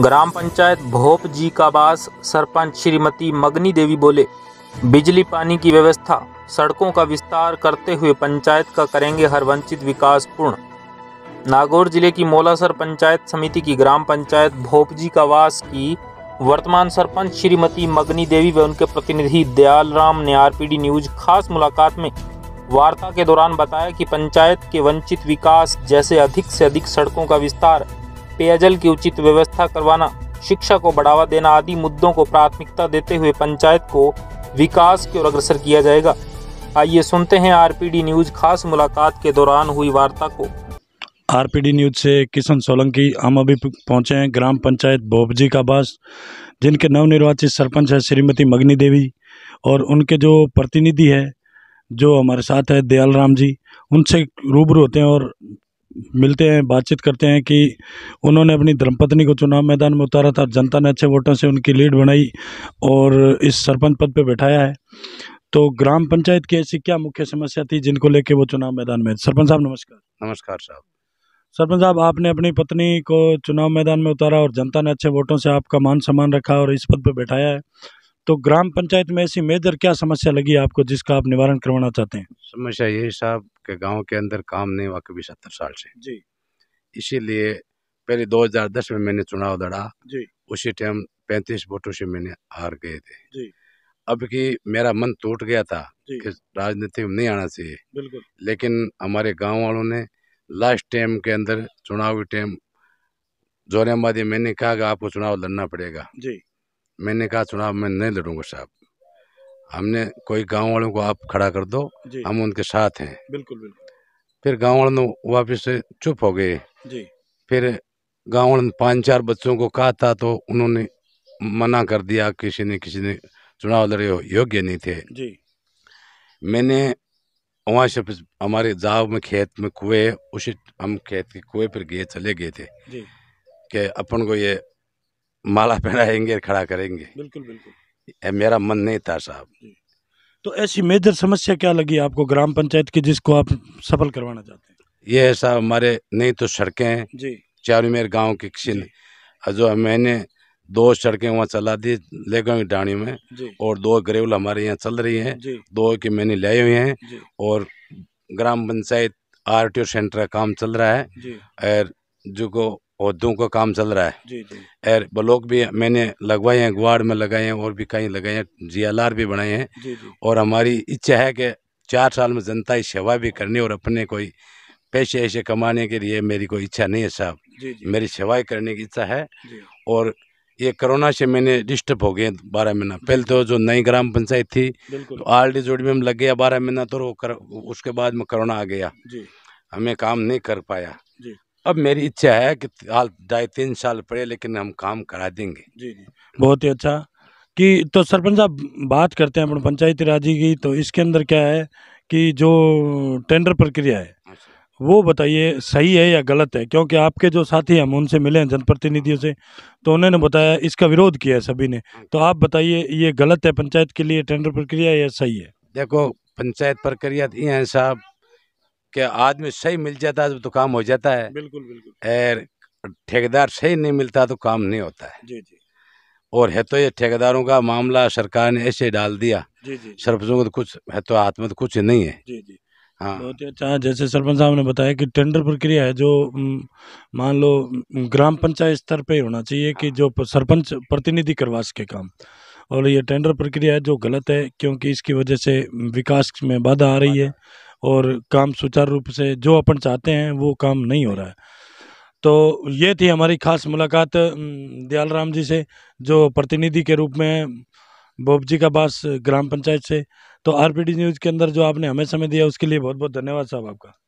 ग्राम पंचायत भोप जी का बास सरपंच श्रीमती मगनी देवी बोले बिजली पानी की व्यवस्था सड़कों का विस्तार करते हुए पंचायत का करेंगे हर वंचित विकास पूर्ण नागौर जिले की मोलासर पंचायत समिति की ग्राम पंचायत भोपजी का वास की वर्तमान सरपंच श्रीमती मगनी देवी व उनके प्रतिनिधि दयाल राम ने आर न्यूज खास मुलाकात में वार्ता के दौरान बताया कि पंचायत के वंचित विकास जैसे अधिक से अधिक सड़कों का विस्तार पेयजल की उचित व्यवस्था करवाना शिक्षा को बढ़ावा देना आदि मुद्दों को प्राथमिकता देते हुए पंचायत को विकास की ओर अग्रसर किया जाएगा आइए सुनते हैं आरपीडी न्यूज खास मुलाकात के दौरान हुई वार्ता को आरपीडी न्यूज से किशन सोलंकी हम अभी पहुंचे हैं ग्राम पंचायत बोबजी का बास जिनके नवनिर्वाचित सरपंच है श्रीमती मगनी देवी और उनके जो प्रतिनिधि है जो हमारे साथ है दयाल राम जी उनसे रूबरू होते हैं और मिलते हैं बातचीत करते हैं कि उन्होंने अपनी धर्मपत्नी को चुनाव मैदान में उतारा था जनता ने अच्छे वोटों से उनकी लीड बनाई और इस सरपंच पद पर बैठाया है तो ग्राम पंचायत की ऐसी क्या मुख्य समस्या थी जिनको लेके वो चुनाव मैदान में सरपंच साहब नमस्कार नमस्कार साहब सरपंच साहब आपने अपनी पत्नी को चुनाव मैदान में उतारा और जनता ने अच्छे वोटों से आपका मान सम्मान रखा और इस पद पर बैठाया है तो ग्राम पंचायत में ऐसी मेजर क्या समस्या लगी आपको जिसका आप निवारण करवाना चाहते हैं समस्या ये साहब के गांव के अंदर काम नहीं हुआ कभी सत्तर साल से जी इसीलिए पहले 2010 में मैंने चुनाव लड़ा जी उसी टाइम पैंतीस वोटों से मैंने हार गए थे जी अब कि मेरा मन टूट गया था राजनीति में नहीं आना चाहिए बिल्कुल लेकिन हमारे गाँव वालों ने लास्ट टाइम के अंदर चुनावी टाइम जोरियाबादी मैंने कहा कि आपको चुनाव लड़ना पड़ेगा जी मैंने कहा चुनाव में नहीं लड़ूंगा साहब हमने कोई गांव वालों को आप खड़ा कर दो हम उनके साथ हैं बिल्कुल बिल्कुल फिर गांव वालों वापस चुप हो गए जी फिर गांव वालों ने पाँच चार बच्चों को कहा था तो उन्होंने मना कर दिया किसी ने किसी ने चुनाव लड़े योग्य नहीं थे जी मैंने वहाँ से हमारे जाव में खेत में कुएं उसी हम खेत के कुएं पर गए चले गए थे कि अपन को ये माला पहनाएंगे खड़ा करेंगे बिल्कुल बिल्कुल मेरा मन नहीं था साहब तो ऐसी मेजर समस्या क्या लगी आपको ग्राम पंचायत की जिसको आप सफल करवाना चाहते हैं ये है साहब हमारे नहीं तो सड़कें हैं जी मेरे गाँव के किसी ने जो मैंने दो सड़कें वहाँ चला दी ले गए डाणी में और दो ग्रेवल हमारे यहाँ चल रही हैं दो के मैंने लाए हुए हैं और ग्राम panchayat R T O centre का काम चल रहा है और जो को औदों का काम चल रहा है जी जी और ब्लॉक भी मैंने लगवाए हैं ग्वाड़ में लगाए हैं और भी कहीं लगाए हैं जी भी बनाए हैं और हमारी इच्छा है कि चार साल में जनता की सेवा भी करने और अपने कोई पैसे ऐसे कमाने के लिए मेरी कोई इच्छा नहीं है साहब मेरी सेवाएं करने की इच्छा है और ये कोरोना से मैंने डिस्टर्ब हो गए बारह महीना पहले तो जो नई ग्राम पंचायत थी तो आर डी जोड़ी में हम लग गया बारह महीना तो कर, उसके बाद में कोरोना आ गया हमें काम नहीं कर पाया अब मेरी इच्छा है कि हाल ढाई तीन साल पड़े लेकिन हम काम करा देंगे जी जी बहुत ही अच्छा कि तो सरपंच साहब बात करते हैं अपने पंचायती राजी की तो इसके अंदर क्या है कि जो टेंडर प्रक्रिया है अच्छा। वो बताइए सही है या गलत है क्योंकि आपके जो साथी हम उनसे मिले हैं जनप्रतिनिधियों से तो उन्होंने बताया इसका विरोध किया है सभी ने हाँ। तो आप बताइए ये गलत है पंचायत के लिए टेंडर प्रक्रिया या सही है देखो पंचायत प्रक्रिया ये है साहब कि आदमी सही मिल जाता है तो काम हो जाता है बिल्कुल बिल्कुल ठेकेदार सही नहीं मिलता तो काम नहीं होता है जी जी और है तो ये ठेकेदारों का मामला सरकार ने ऐसे डाल दिया जी जी सरपंचों को तो कुछ है तो हाथ में तो कुछ नहीं है जी जी हाँ बहुत ही अच्छा जैसे सरपंच साहब ने बताया कि टेंडर प्रक्रिया है जो मान लो ग्राम पंचायत स्तर पे होना चाहिए कि जो सरपंच प्रतिनिधि करवा सके काम और ये टेंडर प्रक्रिया है जो गलत है क्योंकि इसकी वजह से विकास में बाधा आ रही है और काम सुचारू रूप से जो अपन चाहते हैं वो काम नहीं हो रहा है तो ये थी हमारी खास मुलाकात दयाल राम जी से जो प्रतिनिधि के रूप में बॉब जी का बास ग्राम पंचायत से तो आरपीडी न्यूज़ के अंदर जो आपने हमें समय दिया उसके लिए बहुत बहुत धन्यवाद साहब आपका